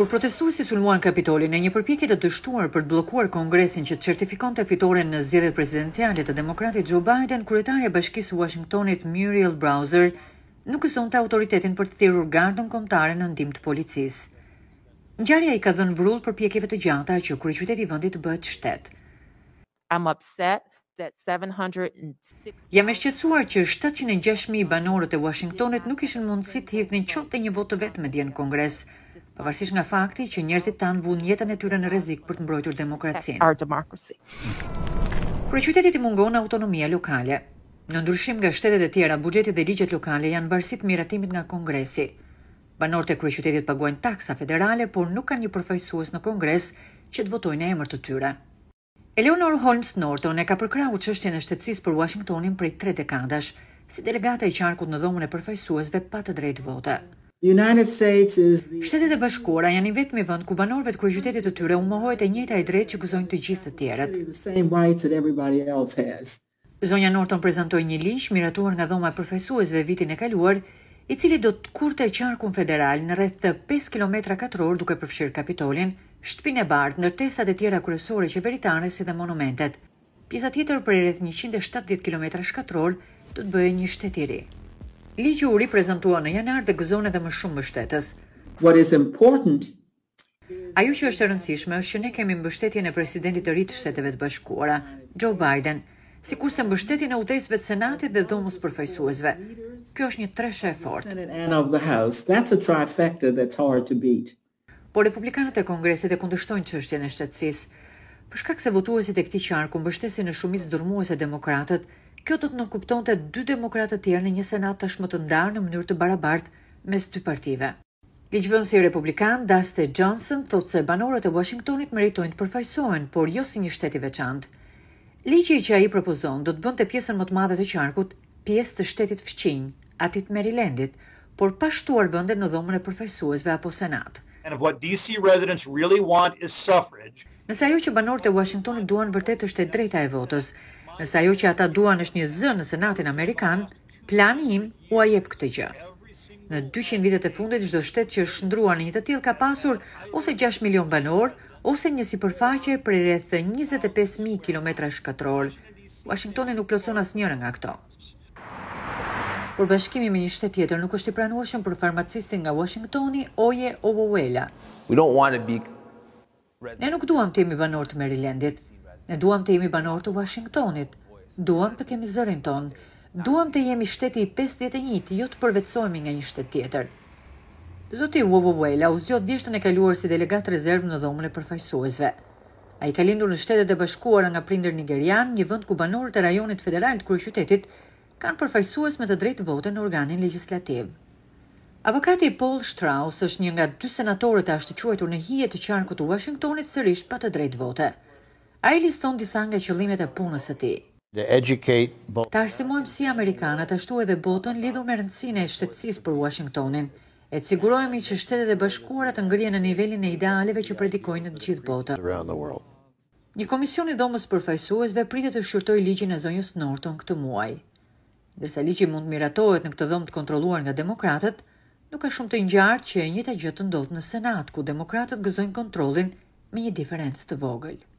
Kur protestuesi sulmuan Kapitolin e një përpjekje të dështuar për të bllokuar Kongresin që certifikon të certifikonte fitoren në zgjedhjet prezidenciale të Demokratit Joe Biden, kryetaria e Bashkisë Washingtonit Muriel Bowser nuk usonte autoritetin për të thirrur gardën kombëtare në ndihmë të policisë. Ngjarja i ka dhënë vrull përpjekjeve të gjata që kryeqyteti i vendit bëhet shtet. I'm upset that 760 Jam e shqetësuar që 706000 banorët e Washingtonit nuk kishin mundësi të hidhnin qoftë një votë vetëm dhe në Kongres pavarësisht nga fakti që njerëzit tan vuan jetën e tyre në rrezik për të mbrojtur demokracinë. Kur qytetit i mungon autonomia lokale, në ndryshim nga shtetet e tjera, buxhetit dhe ligjet lokale janë bërësi të miratimit nga Kongresi. Banorët e kryeqytetit paguajnë taksa federale, por nuk kanë një përfaqësues në Kongres që të votojnë emër të tyre. Eleanor Holmes Norton e ka përkrahu çështjen e shtetësisë për Washingtonin prej 3 dekadash, si delegata e qarkut në dhomën e përfaqësuesve pa të drejtë vote. Shtetet e bashkuara janë i vetmi vend ku banorëve të kryeqytetit të tyre u mohohet e njëjta e drejtë që gëzojnë të gjithë të tjerët. Zonja Norton prezantoi një ligj miratuar nga dhoma e përfaqësuesve vitin e kaluar, i cili do të kurte qarkun federal në rreth 5 kilometra katror duke përfshirë Kapitolin, shtëpinë e bardhë, ndërtesat e tjera kryesore qeveritare si dhe monumentet. Pjesa tjetër për rreth 170 kilometra shkatror do të bëhej një shtet i ri. Ligji u riprezentuan në janar dhe gëzon edhe më shumë mbështetës. What is important Ajo që është e rëndësishme është që ne kemi mbështetjen e presidentit të ri të Shteteve të Bashkuara, Joe Biden, sikurse mbështetjen e udhëzve të Senatit dhe dhomës përfaqësuesve. Kjo është një treshe e fortë. Por republikanët e Kongresit e kundërshtojnë çështjen e shtetësisë, për shkak se votuesit e këtij qarku mbështesin në shumicë dërmuese demokratët, Kjo do të nënkuptonte dy demokratë të tjerë në një senat tashmë të ndarë në mënyrë të barabartë mes dy partive. Ligjvënësi Republikan, Daste Johnson, thotë se banorët e Washingtonit meritojnë të përfajsojnë, por jo si një shteti veçantë. Ligji që a i do të bënd të pjesën më të madhe të qarkut, pjesë të shtetit fqinj, atit Marylandit, por pashtuar vëndet në dhomën e përfaqësuesve apo senat. Nësa jo që banorët e Washingtonit duan vërtet është e drejta e votës, Nësa jo që ata duan është një zë në Senatin Amerikan, plani im u a këtë gjë. Në 200 vitet e fundit, gjdo shtet që është shëndrua në një të tjil ka pasur ose 6 milion banor, ose një si përfaqe për rreth 25.000 km shkatror. Washingtoni nuk plotëson as njërë nga këto. Por bashkimi me një shtet tjetër nuk është i pranueshëm për farmacisti nga Washingtoni, Oje Obowela. Ne nuk duham të jemi banor të Marylandit, Ne duam të jemi banor të Washingtonit, duam të kemi zërin ton, duam të jemi shteti i 51, jo të përvecojmi nga një shtet tjetër. Zoti Wobowela u zgjodh dishtën e kaluar si delegat rezervë në dhomën e përfaqësuesve. Ai ka lindur në Shtetet e Bashkuara nga prindër nigerian, një vend ku banorët e rajonit federal të qytetit, kanë përfaqësues me të drejtë vote në organin legjislativ. Avokati Paul Strauss është një nga dy senatorët e të quajtur në hije të qarkut të Washingtonit sërish pa të drejtë vote. A i liston disa nga qëllimet e punës e ti. Të arsimojmë si Amerikanat, ashtu edhe botën lidhur me rëndësine e shtetsis për Washingtonin, e të sigurojmë i që shtetet e bashkuarat të ngrije në nivelin e idealeve që predikojnë në gjithë botën. Një komision i domës përfajsuesve pritet të shqyrtoj ligjin e zonjës Norton këtë muaj. Dërsa ligji mund miratohet në këtë dhomë të kontroluar nga demokratët, nuk ka shumë të njartë që e njëta gjëtë ndodhë në Senat, ku demokratët gëzojnë kontrolin me një diferencë të vogëlë.